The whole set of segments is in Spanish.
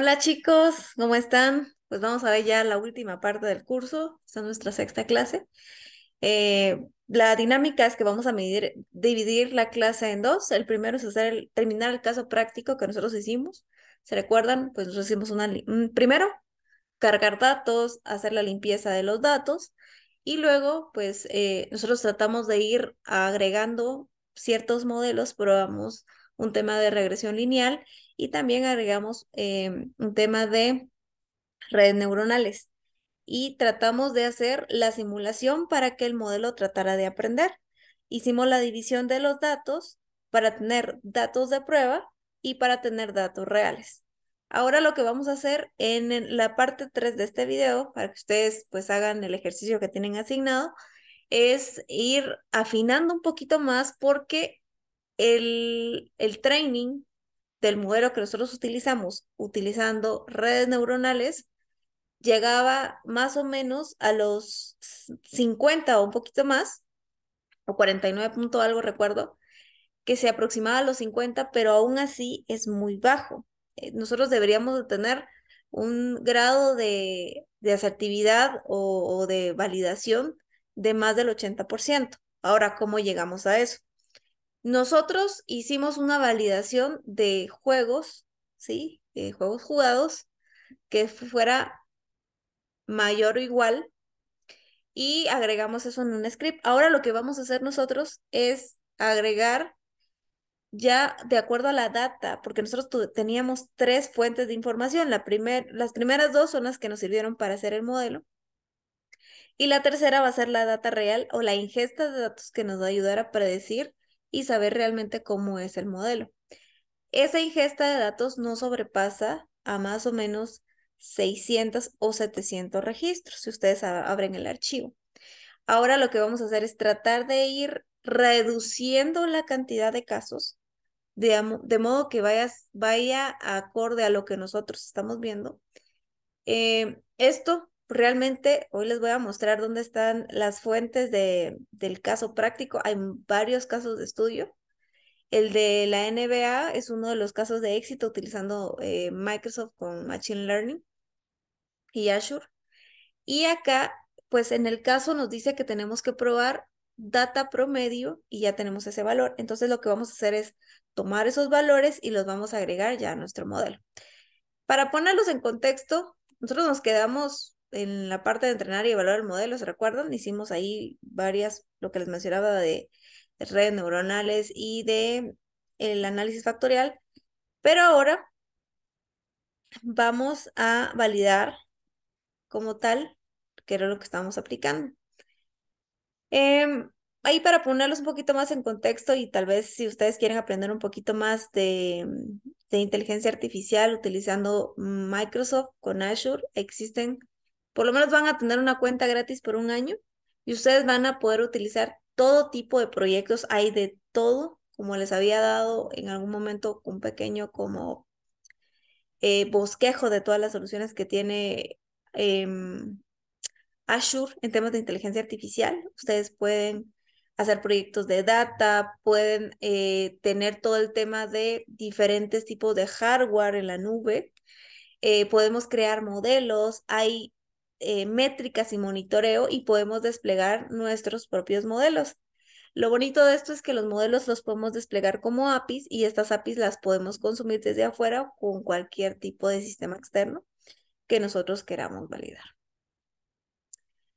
Hola chicos, ¿cómo están? Pues vamos a ver ya la última parte del curso, esta es nuestra sexta clase. Eh, la dinámica es que vamos a dividir la clase en dos. El primero es hacer terminar el caso práctico que nosotros hicimos. ¿Se recuerdan? Pues nosotros hicimos una... Mm, primero, cargar datos, hacer la limpieza de los datos y luego, pues eh, nosotros tratamos de ir agregando ciertos modelos, probamos un tema de regresión lineal y también agregamos em, un tema de redes neuronales. Y tratamos de hacer la simulación para que el modelo tratara de aprender. Hicimos la división de los datos para tener datos de prueba y para tener datos reales. Ahora lo que vamos a hacer en la parte 3 de este video, para que ustedes pues hagan el ejercicio que tienen asignado, es ir afinando un poquito más porque el, el training del modelo que nosotros utilizamos utilizando redes neuronales llegaba más o menos a los 50 o un poquito más, o 49 punto algo recuerdo, que se aproximaba a los 50, pero aún así es muy bajo. Eh, nosotros deberíamos tener un grado de, asertividad o, o de validación de más del 80%. Ahora, ¿cómo llegamos a eso? Nosotros hicimos una validación de juegos, ¿sí? Eh, juegos jugados que fuera mayor o igual y agregamos eso en un script. Ahora lo que vamos a hacer nosotros es agregar ya de acuerdo a la data, porque nosotros teníamos tres fuentes de información. La las primeras dos son las que nos sirvieron para hacer el modelo. Y la tercera va a ser la data real o la ingesta de datos que nos va a ayudar a predecir y saber realmente cómo es el modelo. Esa ingesta de datos no sobrepasa a más o menos 600 o 700 registros si ustedes abren el archivo. Ahora lo que vamos a hacer es tratar de ir reduciendo la cantidad de casos de, de modo que vaya acorde a lo que nosotros estamos viendo. Eh, esto realmente hoy les voy a mostrar dónde están las fuentes de, del caso práctico. Hay varios casos de estudio. El de la NBA es uno de los casos de éxito utilizando eh, Microsoft con Machine Learning y Azure. Y acá, pues en el caso nos dice que tenemos que probar data promedio y ya tenemos ese valor. Entonces lo que vamos a hacer es tomar esos valores y los vamos a agregar ya a nuestro modelo. Para ponerlos en contexto, nosotros nos quedamos en la parte de entrenar y evaluar el modelo, ¿se recuerdan? Hicimos ahí varias, lo que les mencionaba de redes neuronales y de el análisis factorial, pero ahora vamos a validar como tal, que era lo que estábamos aplicando. Em, ahí para ponerlos un poquito más en contexto y tal vez si ustedes quieren aprender un poquito más de, de inteligencia artificial utilizando Microsoft con Azure, existen por lo menos van a tener una cuenta gratis por un año y ustedes van a poder utilizar todo tipo de proyectos. Hay de todo, como les había dado en algún momento un pequeño como eh, bosquejo de todas las soluciones que tiene em, Azure en temas de inteligencia artificial. Ustedes pueden hacer proyectos de data, pueden eh, tener todo el tema de diferentes tipos de hardware en la nube. Eh, podemos crear modelos, hay eh, métricas y monitoreo y podemos desplegar nuestros propios modelos. Lo bonito de esto es que los modelos los podemos desplegar como APIs y estas APIs las podemos consumir desde afuera con cualquier tipo de sistema externo que nosotros queramos validar.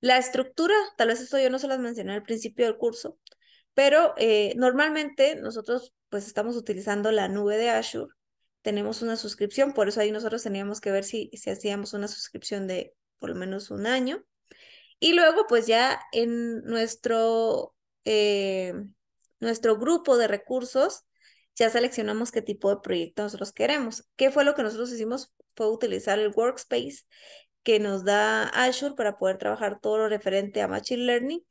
La estructura, tal vez esto yo no se las mencioné al principio del curso, pero eh, normalmente nosotros pues estamos utilizando la nube de Azure, tenemos una suscripción, por eso ahí nosotros teníamos que ver si, si hacíamos una suscripción de por lo menos un año. Y luego, pues ya en nuestro, eh, nuestro grupo de recursos, ya seleccionamos qué tipo de proyecto nosotros queremos. ¿Qué fue lo que nosotros hicimos? Fue utilizar el workspace que nos da Azure para poder trabajar todo lo referente a Machine Learning.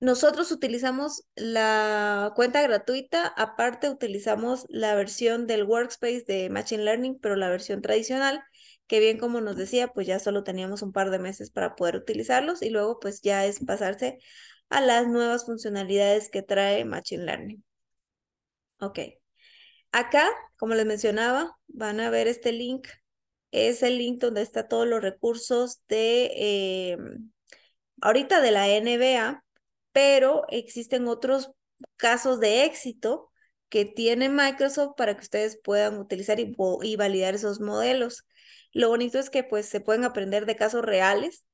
Nosotros utilizamos la cuenta gratuita, aparte utilizamos la versión del workspace de Machine Learning, pero la versión tradicional, que bien como nos decía, pues ya solo teníamos un par de meses para poder utilizarlos y luego pues ya es pasarse a las nuevas funcionalidades que trae Machine Learning. Ok. Acá, como les mencionaba, van a ver este link. Es el link donde está todos los recursos de em, ahorita de la NBA, pero existen otros casos de éxito que tiene Microsoft para que ustedes puedan utilizar y validar esos modelos. Lo bonito es que pues se pueden aprender de casos reales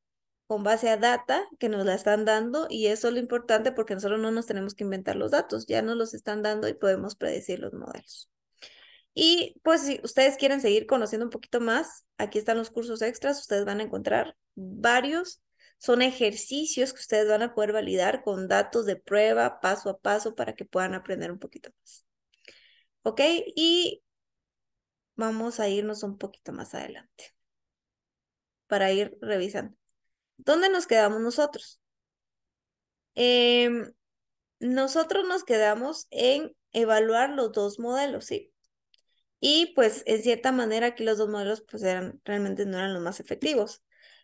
con base a data que nos la están dando y eso es lo importante porque nosotros no nos tenemos que inventar los datos, ya nos los están dando y podemos predecir los modelos. Y pues si ustedes quieren seguir conociendo un poquito más, aquí están los cursos extras, ustedes van a encontrar varios. Son ejercicios que ustedes van a poder validar con datos de prueba paso a paso para que puedan aprender un poquito más. ¿Ok? Y vamos a irnos un poquito más adelante para ir revisando. ¿Dónde nos quedamos nosotros? Em, nosotros nos quedamos en evaluar los dos modelos, ¿sí? Y pues en cierta manera que los dos modelos pues eran, realmente no eran los más efectivos.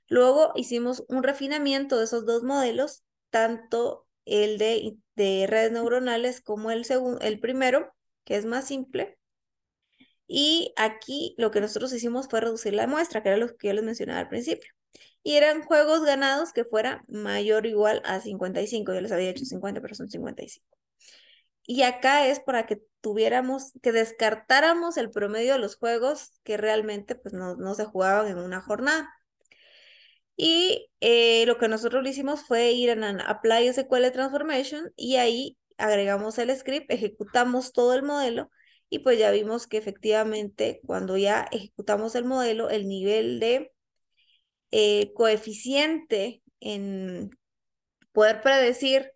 Luego hicimos un refinamiento de esos dos modelos, tanto el de, de redes neuronales como el, segundo, el primero, que es más simple, y aquí lo que nosotros hicimos fue reducir la muestra, que era lo que yo les mencionaba al principio. Y eran juegos ganados que fuera mayor o igual a 55. Yo les había hecho 50, pero son 55. Y acá es para que tuviéramos, que descartáramos el promedio de los juegos que realmente pues, no, se jugaban en una jornada. Y eh, lo que nosotros hicimos fue ir a Apply SQL Transformation y ahí agregamos el script, ejecutamos todo el modelo y pues ya vimos que efectivamente cuando ya ejecutamos el modelo, el nivel de eh, coeficiente en poder predecir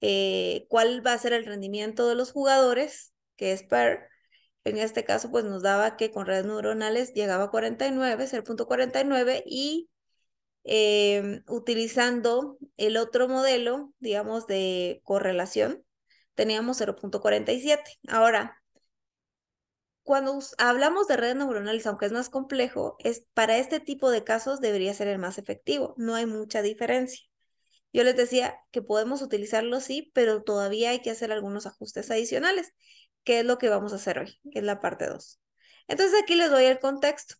eh, cuál va a ser el rendimiento de los jugadores, que es PER, en este caso pues nos daba que con redes neuronales llegaba a 49, 0.49 y em, utilizando el otro modelo, digamos, de correlación, teníamos 0.47. Ahora, cuando hablamos de redes neuronales, aunque es más complejo, es, para este tipo de casos debería ser el más efectivo. No hay mucha diferencia. Yo les decía que podemos utilizarlo, sí, pero todavía hay que hacer algunos ajustes adicionales, que es lo que vamos a hacer hoy, que es la parte 2. Entonces aquí les doy el contexto.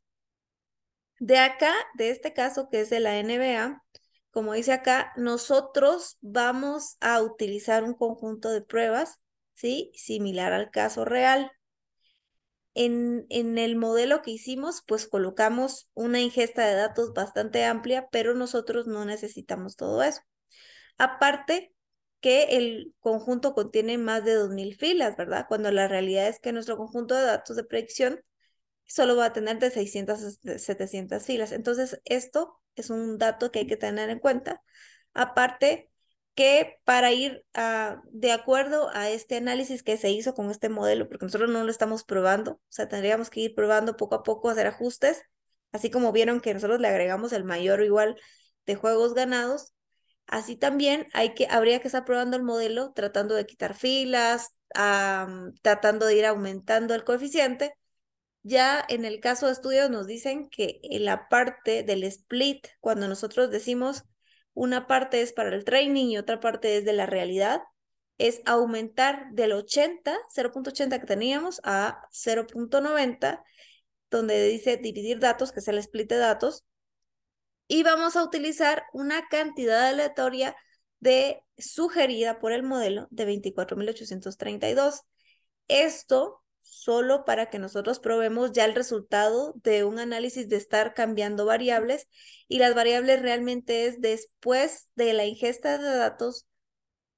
De acá, de este caso que es de la NBA, como dice acá, nosotros vamos a utilizar un conjunto de pruebas, ¿sí? Similar al caso real. En, el modelo que hicimos, pues colocamos una ingesta de datos bastante amplia, pero nosotros no necesitamos todo eso. Aparte que el conjunto contiene más de 2.000 filas, ¿verdad? Cuando la realidad es que nuestro conjunto de datos de predicción solo va a tener de 600 a 700 filas. Entonces, esto es un dato que hay que tener en cuenta. Aparte, que para ir ah, de acuerdo a este análisis que se hizo con este modelo, porque nosotros no lo estamos probando, o sea, tendríamos que ir probando poco a poco, hacer ajustes, así como vieron que nosotros le agregamos el mayor o igual de juegos ganados, así también hay que, habría que estar probando el modelo, tratando de quitar filas, tratando de ir aumentando el coeficiente. Ya en el caso de estudios nos dicen que en la parte del split, cuando nosotros decimos una parte es para el training y otra parte es de la realidad, es aumentar del 80, 0.80 que teníamos a 0.90, donde dice dividir datos, que es el split de datos, y vamos a utilizar una cantidad aleatoria de sugerida por el modelo de 24.832. Esto solo para que nosotros probemos ya el resultado de un análisis de estar cambiando variables y las variables realmente es después de la ingesta de datos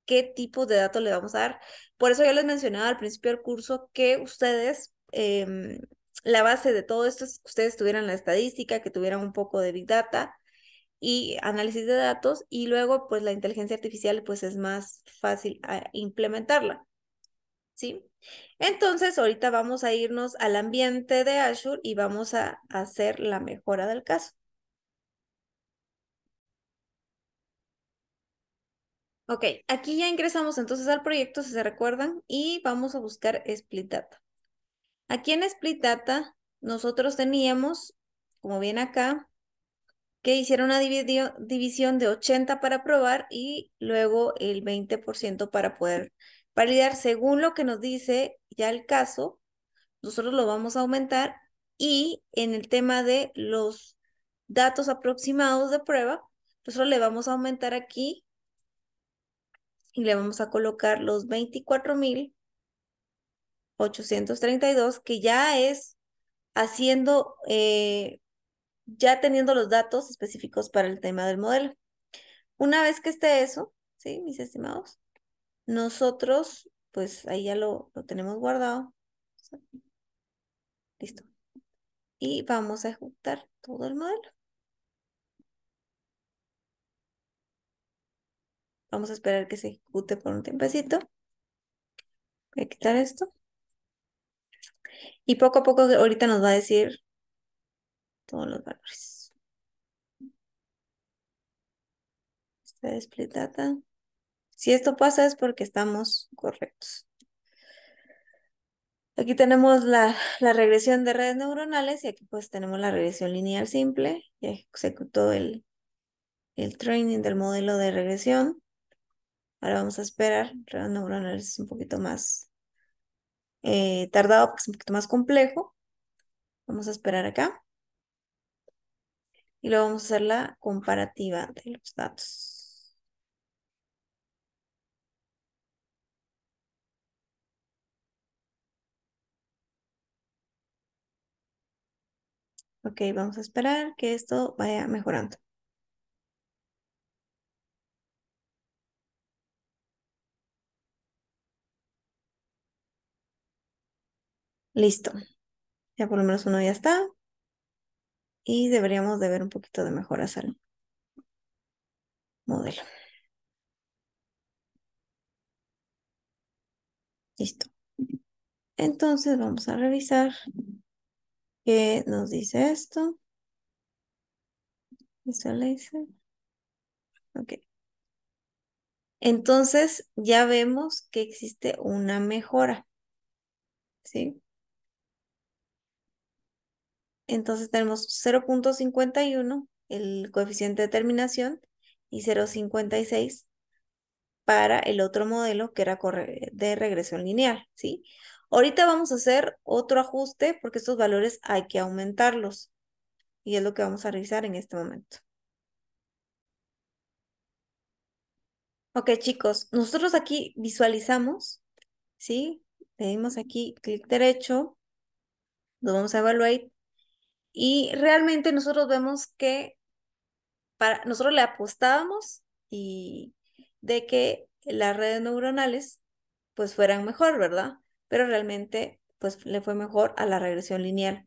qué tipo de datos le vamos a dar. Por eso yo les mencionaba al principio del curso que ustedes, em, la base de todo esto es que ustedes tuvieran la estadística, que tuvieran un poco de Big Data y análisis de datos y luego pues la inteligencia artificial pues es más fácil ah, implementarla. ¿sí? Entonces, ahorita vamos a irnos al ambiente de Azure y vamos a hacer la mejora del caso. Ok, aquí ya ingresamos entonces al proyecto, si se recuerdan, y vamos a buscar Split Data. Aquí en Split Data nosotros teníamos, como ven acá, que hicieron una división de 80 para probar y luego el 20% para poder validar según lo que nos dice ya el caso, nosotros lo vamos a aumentar y en el tema de los datos aproximados de prueba, nosotros le vamos a aumentar aquí y le vamos a colocar los 24.832, que ya es haciendo, eh, ya teniendo los datos específicos para el tema del modelo. Una vez que esté eso, ¿sí, mis estimados? Nosotros, pues ahí ya lo, tenemos guardado. Listo. Y vamos a ejecutar todo el modelo. Vamos a esperar que se ejecute por un tiempecito. Voy a quitar esto. Y poco a poco ahorita nos va a decir todos los valores. Está es si esto pasa es porque estamos correctos. Aquí tenemos la, regresión de redes neuronales y aquí pues tenemos la regresión lineal simple. Ya ejecutó el, training del modelo de regresión. Ahora vamos a esperar redes neuronales es un poquito más eh, tardado porque es un poquito más complejo. Vamos a esperar acá. Y luego vamos a hacer la comparativa de los datos. Ok, vamos a esperar que esto vaya mejorando. Listo. Ya por lo menos uno ya está. Y deberíamos de ver un poquito de mejoras al modelo. Listo. Entonces vamos a revisar ¿Qué nos dice esto. le Ok. Entonces ya vemos que existe una mejora. ¿Sí? Entonces tenemos 0.51, el coeficiente de terminación, y 0.56 para el otro modelo que era de regresión lineal, ¿sí? Ahorita vamos a hacer otro ajuste porque estos valores hay que aumentarlos. Y es lo que vamos a revisar en este momento. Ok, chicos, nosotros aquí visualizamos, ¿sí? Le dimos aquí clic derecho, lo vamos a evaluate y realmente nosotros vemos que para, nosotros le apostábamos y de que las redes neuronales pues fueran mejor, ¿verdad? pero realmente pues le fue mejor a la regresión lineal.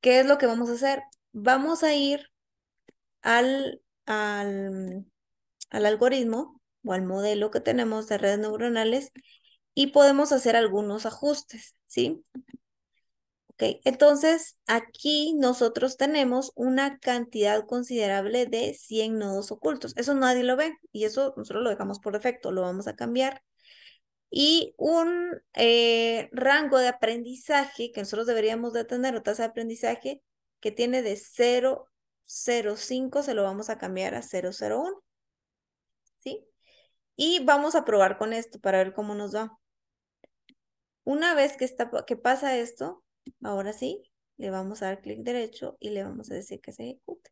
¿Qué es lo que vamos a hacer? Vamos a ir al, al, al algoritmo o al modelo que tenemos de redes neuronales y podemos hacer algunos ajustes, ¿sí? Ok, entonces aquí nosotros tenemos una cantidad considerable de 100 nodos ocultos. Eso nadie lo ve y eso nosotros lo dejamos por defecto, lo vamos a cambiar y un eh, rango de aprendizaje que nosotros deberíamos de tener, o tasa de aprendizaje que tiene de 0,05, se lo vamos a cambiar a 0,01. ¿Sí? Y vamos a probar con esto para ver cómo nos va. Una vez que, está, que pasa esto, ahora sí, le vamos a dar clic derecho y le vamos a decir que se ejecute.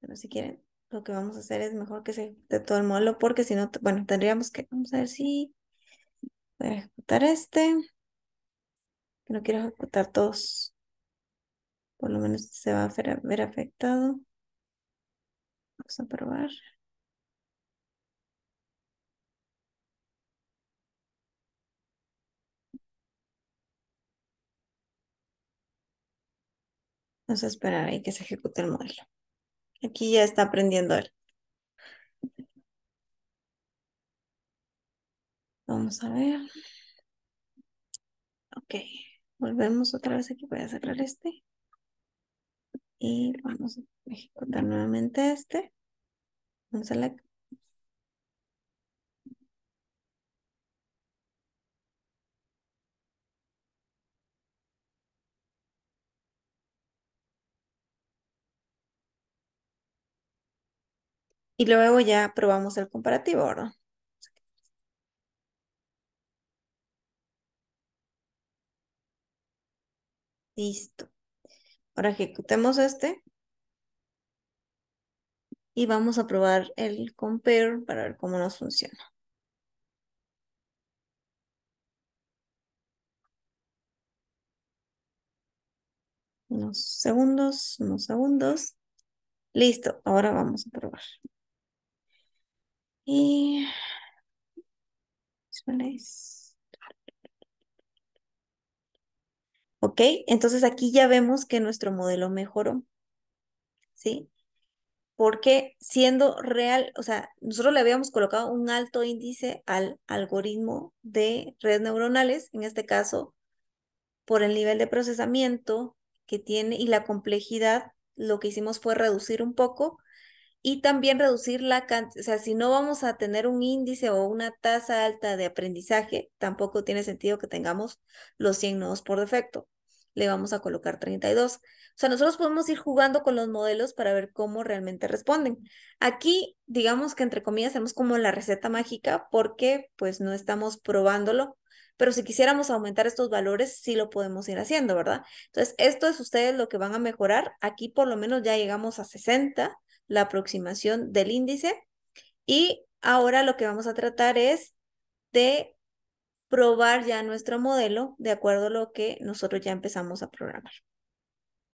Pero si quieren, lo que vamos a hacer es mejor que se de todo el modelo, porque si no, bueno, tendríamos que, vamos a ver si voy a ejecutar este. No quiero ejecutar todos. Por lo menos se va a ver afectado. Vamos a probar. Vamos a esperar ahí que se ejecute el modelo. Aquí ya está aprendiendo él. Vamos a ver. Ok. Volvemos otra vez aquí. Voy a cerrar este. Y vamos a ejecutar nuevamente este. Vamos a la... Y luego ya probamos el comparativo, ¿verdad? Listo. Ahora ejecutemos este. Y vamos a probar el compare para ver cómo nos funciona. Unos segundos, unos segundos. Listo, ahora vamos a probar. Y Ok, entonces aquí ya vemos que nuestro modelo mejoró. ¿Sí? Porque siendo real, o sea, nosotros le habíamos colocado un alto índice al algoritmo de redes neuronales, en este caso, por el nivel de procesamiento que tiene y la complejidad, lo que hicimos fue reducir un poco y también reducir la cantidad, o sea, si no vamos a tener un índice o una tasa alta de aprendizaje, tampoco tiene sentido que tengamos los 100 nodos por defecto. Le vamos a colocar 32. O sea, nosotros podemos ir jugando con los modelos para ver cómo realmente responden. Aquí, digamos que entre comillas, hacemos como la receta mágica porque pues no estamos probándolo, pero si quisiéramos aumentar estos valores, sí lo podemos ir haciendo, ¿verdad? Entonces, esto es ustedes lo que van a mejorar. Aquí por lo menos ya llegamos a 60 la aproximación del índice. Y ahora lo que vamos a tratar es de probar ya nuestro modelo de acuerdo a lo que nosotros ya empezamos a programar.